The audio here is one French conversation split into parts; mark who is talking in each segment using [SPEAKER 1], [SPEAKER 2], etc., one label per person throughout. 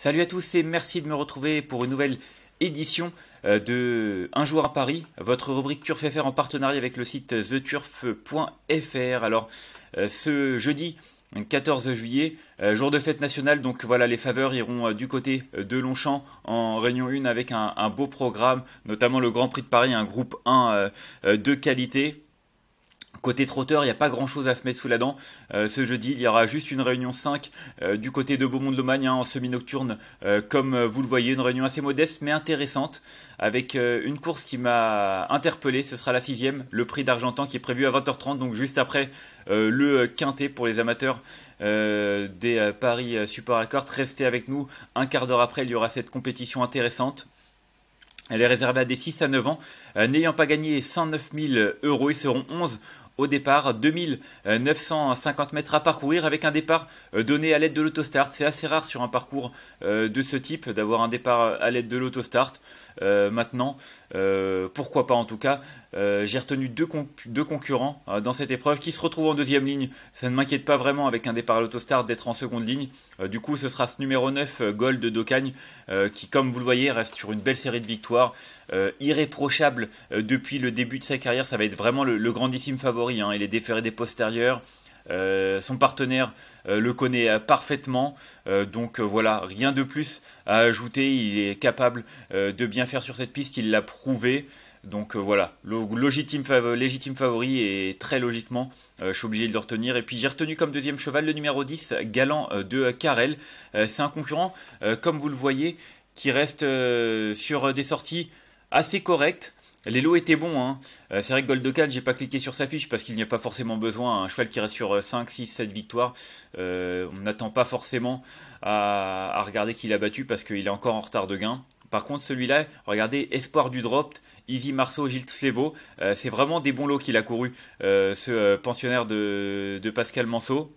[SPEAKER 1] Salut à tous et merci de me retrouver pour une nouvelle édition euh, de Un jour à Paris, votre rubrique Turf FR en partenariat avec le site theturf.fr. Alors euh, ce jeudi 14 juillet, euh, jour de fête nationale, donc voilà les faveurs iront du côté de Longchamp en Réunion 1 avec un, un beau programme, notamment le Grand Prix de Paris, un groupe 1 de qualité Côté trotteur, il n'y a pas grand chose à se mettre sous la dent. Euh, ce jeudi, il y aura juste une réunion 5 euh, du côté de Beaumont-de-Lomagne hein, en semi-nocturne. Euh, comme vous le voyez, une réunion assez modeste mais intéressante avec une course qui m'a interpellé. Ce sera la 6 sixième, le prix d'Argentan qui est prévu à 20h30, donc juste après le quintet pour les amateurs des Paris Super Accord. Restez avec nous. Un quart d'heure après, il y aura cette compétition intéressante. Elle est réservée à des 6 à 9 ans. N'ayant pas gagné 109 000 euros, ils seront 11 au départ, 2950 mètres à parcourir avec un départ euh, donné à l'aide de l'autostart. C'est assez rare sur un parcours euh, de ce type d'avoir un départ à l'aide de l'autostart. Euh, maintenant, pourquoi pas en tout cas. J'ai retenu deux, deux concurrents dans cette épreuve qui se retrouvent en deuxième ligne. Ça ne m'inquiète pas vraiment avec un départ à l'autostart d'être en seconde ligne. du coup, ce sera ce numéro 9, Gold de Docagne, qui comme vous le voyez reste sur une belle série de victoires. Euh, irréprochable euh, depuis le début de sa carrière. Ça va être vraiment le, grandissime favori. Hein. Il est déféré des postérieurs. Euh, son partenaire le connaît parfaitement. donc voilà, rien de plus à ajouter. Il est capable de bien faire sur cette piste. Il l'a prouvé. Donc voilà, légitime, légitime, favori et très logiquement, je suis obligé de le retenir. Et puis j'ai retenu comme deuxième cheval le numéro 10, Galant de Carrel. C'est un concurrent, comme vous le voyez, qui reste sur des sorties assez correct. Les lots étaient bons. Hein. Euh, c'est vrai que Goldokan, j'ai pas cliqué sur sa fiche parce qu'il n'y a pas forcément besoin. Hein. Un cheval qui reste sur 5, 6, 7 victoires, euh, on n'attend pas forcément à, regarder qu'il a battu parce qu'il est encore en retard de gain. Par contre, celui-là, regardez, Espoir du Drop, Easy Marceau, Gilles Flévo, euh, c'est vraiment des bons lots qu'il a couru, ce pensionnaire de, Pascal Manceau.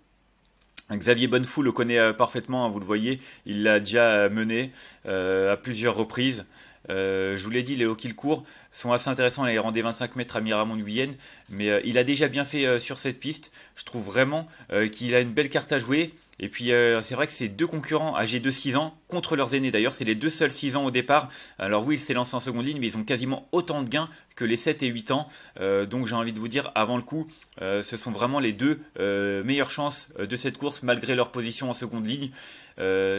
[SPEAKER 1] Xavier Bonnefou le connaît parfaitement, hein, vous le voyez, il l'a déjà mené à plusieurs reprises. Euh, je vous l'ai dit, les hauts qu'il court sont assez intéressants. Les rendez 25 mètres à Miramont Guyenne, mais euh, il a déjà bien fait euh, sur cette piste. Je trouve vraiment qu'il a une belle carte à jouer. Et puis c'est vrai que ces deux concurrents âgés de 6 ans contre leurs aînés d'ailleurs, c'est les deux seuls 6 ans au départ. Alors oui, il s'est lancé en seconde ligne, mais ils ont quasiment autant de gains que les 7 et 8 ans. donc j'ai envie de vous dire, avant le coup, ce sont vraiment les deux meilleures chances de cette course malgré leur position en seconde ligne.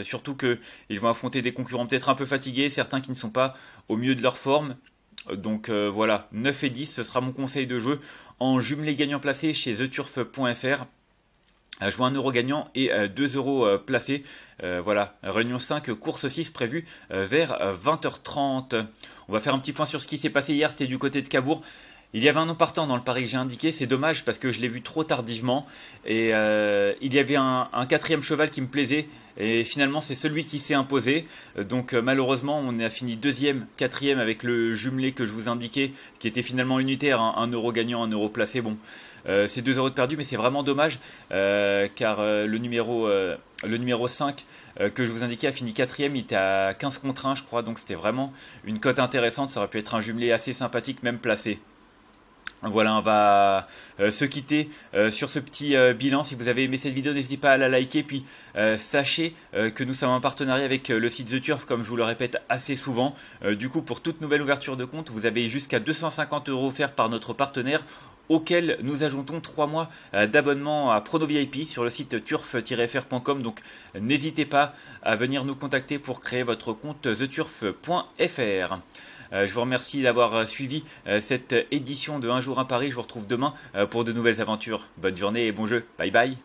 [SPEAKER 1] surtout qu'ils vont affronter des concurrents peut-être un peu fatigués, certains qui ne sont pas au mieux de leur forme. Donc euh, voilà, 9 et 10, ce sera mon conseil de jeu en jumelé gagnant placé chez theturf.fr. Euh, Jouer un euro gagnant et 2 euh, euros placés. voilà, réunion 5, course 6 prévue vers 20h30. On va faire un petit point sur ce qui s'est passé hier, c'était du côté de Cabourg. Il y avait un nom partant dans le pari que j'ai indiqué, c'est dommage parce que je l'ai vu trop tardivement. Et euh, il y avait un, quatrième cheval qui me plaisait, et finalement c'est celui qui s'est imposé. Euh, donc euh, malheureusement, on a fini deuxième, quatrième avec le jumelé que je vous indiquais, qui était finalement unitaire, hein. un euro gagnant, un euro placé. Bon, c'est deux euros de perdu, mais c'est vraiment dommage car le, numéro, le numéro 5 que je vous indiquais a fini quatrième, il était à 15 contre 1, je crois, donc c'était vraiment une cote intéressante. Ça aurait pu être un jumelé assez sympathique, même placé. Voilà, on va euh, se quitter euh, sur ce petit euh, bilan. Si vous avez aimé cette vidéo, n'hésitez pas à la liker. Puis sachez que nous sommes en partenariat avec le site The Turf, comme je vous le répète assez souvent. du coup, pour toute nouvelle ouverture de compte, vous avez jusqu'à 250 euros offerts par notre partenaire auquel nous ajoutons 3 mois d'abonnement à Prono VIP sur le site turf-fr.com. Donc n'hésitez pas à venir nous contacter pour créer votre compte theturf.fr. Euh, je vous remercie d'avoir euh, suivi euh, cette édition de Un jour à Paris. Je vous retrouve demain pour de nouvelles aventures. Bonne journée et bon jeu. Bye bye.